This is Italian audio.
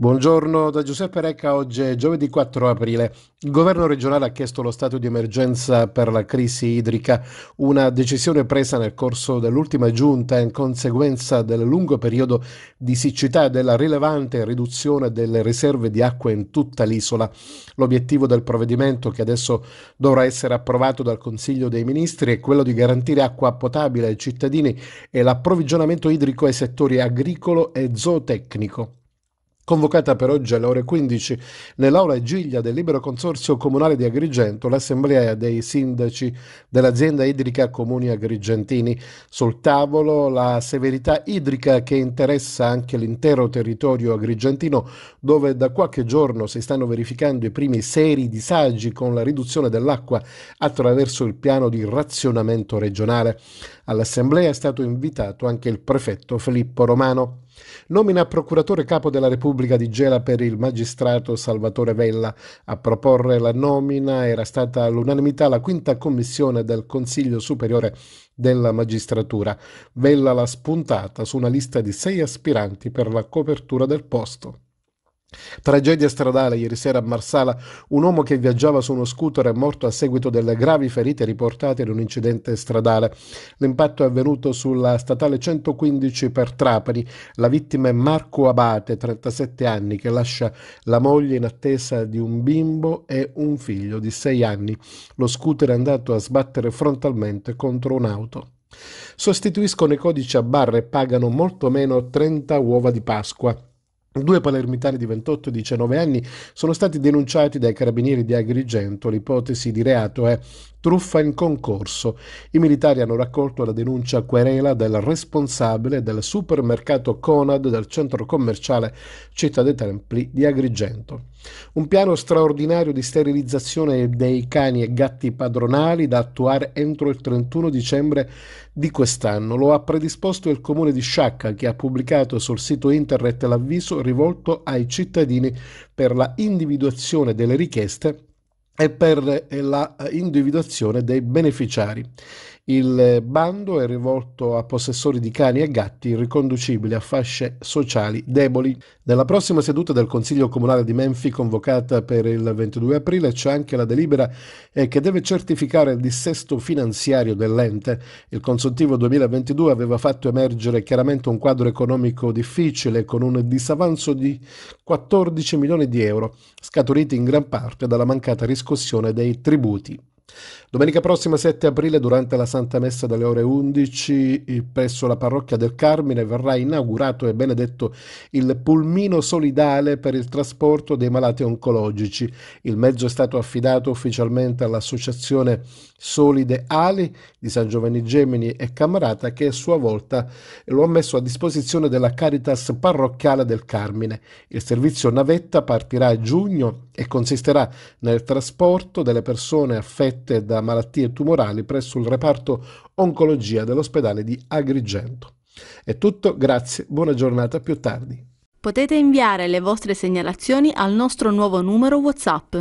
Buongiorno da Giuseppe Recca, oggi è giovedì 4 aprile. Il governo regionale ha chiesto lo stato di emergenza per la crisi idrica, una decisione presa nel corso dell'ultima giunta in conseguenza del lungo periodo di siccità e della rilevante riduzione delle riserve di acqua in tutta l'isola. L'obiettivo del provvedimento, che adesso dovrà essere approvato dal Consiglio dei Ministri, è quello di garantire acqua potabile ai cittadini e l'approvvigionamento idrico ai settori agricolo e zootecnico. Convocata per oggi alle ore 15 nell'aula Egiglia del Libero Consorzio Comunale di Agrigento l'assemblea dei sindaci dell'azienda idrica Comuni Agrigentini. Sul tavolo la severità idrica che interessa anche l'intero territorio agrigentino dove da qualche giorno si stanno verificando i primi seri disagi con la riduzione dell'acqua attraverso il piano di razionamento regionale. All'assemblea è stato invitato anche il prefetto Filippo Romano. Nomina procuratore capo della Repubblica di Gela per il magistrato Salvatore Vella. A proporre la nomina era stata all'unanimità la quinta commissione del Consiglio Superiore della Magistratura. Vella l'ha spuntata su una lista di sei aspiranti per la copertura del posto. Tragedia stradale ieri sera a Marsala, un uomo che viaggiava su uno scooter è morto a seguito delle gravi ferite riportate in un incidente stradale. L'impatto è avvenuto sulla statale 115 per Trapani. La vittima è Marco Abate, 37 anni, che lascia la moglie in attesa di un bimbo e un figlio di 6 anni. Lo scooter è andato a sbattere frontalmente contro un'auto. Sostituiscono i codici a barre e pagano molto meno 30 uova di Pasqua. Due palermitani di 28 e 19 anni sono stati denunciati dai carabinieri di Agrigento. L'ipotesi di reato è truffa in concorso. I militari hanno raccolto la denuncia querela del responsabile del supermercato Conad del centro commerciale Città dei Templi di Agrigento. Un piano straordinario di sterilizzazione dei cani e gatti padronali da attuare entro il 31 dicembre di quest'anno lo ha predisposto il comune di Sciacca che ha pubblicato sul sito internet l'avviso rivolto ai cittadini per la individuazione delle richieste e per la eh, individuazione dei beneficiari. Il bando è rivolto a possessori di cani e gatti riconducibili a fasce sociali deboli. Nella prossima seduta del Consiglio Comunale di Menfi, convocata per il 22 aprile, c'è anche la delibera eh, che deve certificare il dissesto finanziario dell'ente. Il consultivo 2022 aveva fatto emergere chiaramente un quadro economico difficile con un disavanzo di 14 milioni di euro, scaturiti in gran parte dalla mancata riscossione dei tributi Domenica prossima 7 aprile durante la Santa Messa dalle ore 11 presso la parrocchia del Carmine verrà inaugurato e benedetto il pulmino solidale per il trasporto dei malati oncologici. Il mezzo è stato affidato ufficialmente all'associazione Solide Ali di San Giovanni Gemini e Camerata che a sua volta lo ha messo a disposizione della Caritas parrocchiale del Carmine. Il servizio navetta partirà a giugno e consisterà nel trasporto delle persone affette da malattie tumorali presso il reparto oncologia dell'ospedale di Agrigento. È tutto, grazie, buona giornata, a più tardi. Potete inviare le vostre segnalazioni al nostro nuovo numero WhatsApp.